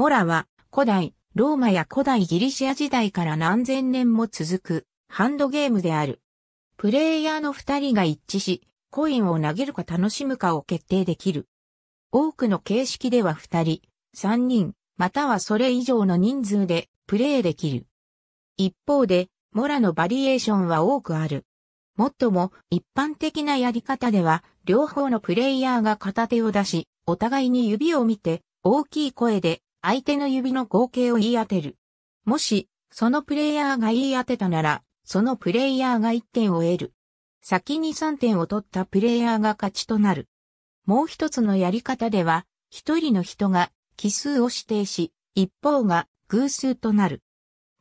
モラは古代ローマや古代ギリシア時代から何千年も続くハンドゲームである。プレイヤーの二人が一致し、コインを投げるか楽しむかを決定できる。多くの形式では二人、三人、またはそれ以上の人数でプレイできる。一方で、モラのバリエーションは多くある。もっとも、一般的なやり方では、両方のプレイヤーが片手を出し、お互いに指を見て、大きい声で相手の指の合計を言い当てる。もし、そのプレイヤーが言い当てたなら、そのプレイヤーが1点を得る。先に3点を取ったプレイヤーが勝ちとなる。もう一つのやり方では、一人の人が奇数を指定し、一方が偶数となる。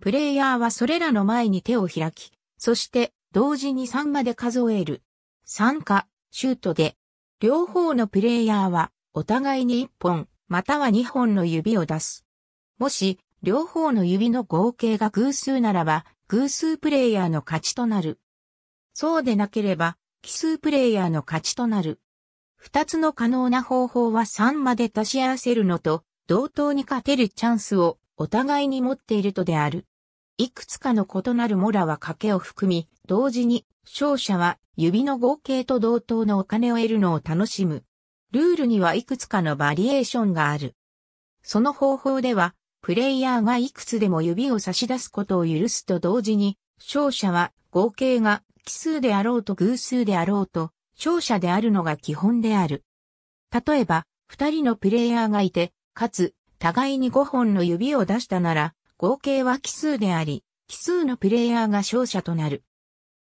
プレイヤーはそれらの前に手を開き、そして同時に3まで数える。3か、シュートで、両方のプレイヤーはお互いに1本または2本の指を出す。もし、両方の指の合計が偶数ならば、偶数プレイヤーの勝ちとなる。そうでなければ、奇数プレイヤーの勝ちとなる。二つの可能な方法は3まで足し合わせるのと、同等に勝てるチャンスをお互いに持っているとである。いくつかの異なるモラは賭けを含み、同時に勝者は指の合計と同等のお金を得るのを楽しむ。ルールにはいくつかのバリエーションがある。その方法では、プレイヤーがいくつでも指を差し出すことを許すと同時に、勝者は合計が奇数であろうと偶数であろうと、勝者であるのが基本である。例えば、二人のプレイヤーがいて、かつ、互いに5本の指を出したなら、合計は奇数であり、奇数のプレイヤーが勝者となる。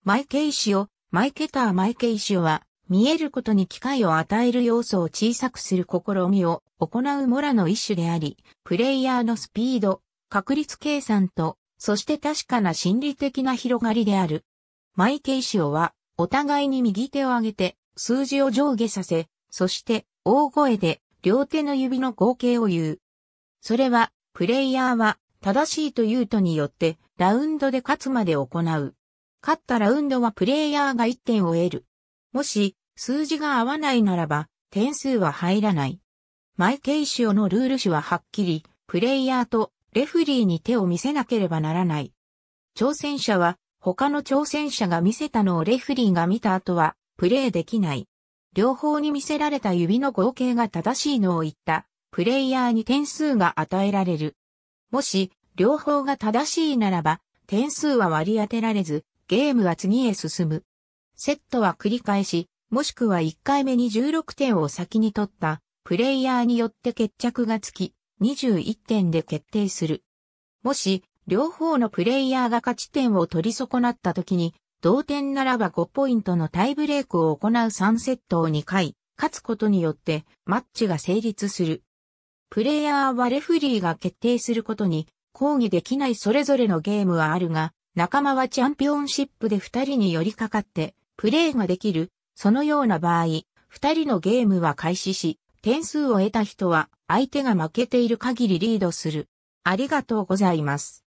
マイケイシオ、マイケターマイケイシオは、見えることに機会を与える要素を小さくする試みを行うモラの一種であり、プレイヤーのスピード、確率計算と、そして確かな心理的な広がりである。マイケイシオは、お互いに右手を上げて、数字を上下させ、そして、大声で、両手の指の合計を言う。それは、プレイヤーは、正しいというとによって、ラウンドで勝つまで行う。勝ったラウンドはプレイヤーが1点を得る。もし、数字が合わないならば、点数は入らない。マイケイシオのルール誌ははっきり、プレイヤーとレフリーに手を見せなければならない。挑戦者は、他の挑戦者が見せたのをレフリーが見た後は、プレイできない。両方に見せられた指の合計が正しいのを言った、プレイヤーに点数が与えられる。もし、両方が正しいならば、点数は割り当てられず、ゲームは次へ進む。セットは繰り返し、もしくは1回目に16点を先に取ったプレイヤーによって決着がつき、21点で決定する。もし、両方のプレイヤーが勝ち点を取り損なった時に、同点ならば5ポイントのタイブレークを行う3セットを2回、勝つことによってマッチが成立する。プレイヤーはレフリーが決定することに抗議できないそれぞれのゲームはあるが、仲間はチャンピオンシップで2人に寄りかかってプレーができる、そのような場合、二人のゲームは開始し、点数を得た人は相手が負けている限りリードする。ありがとうございます。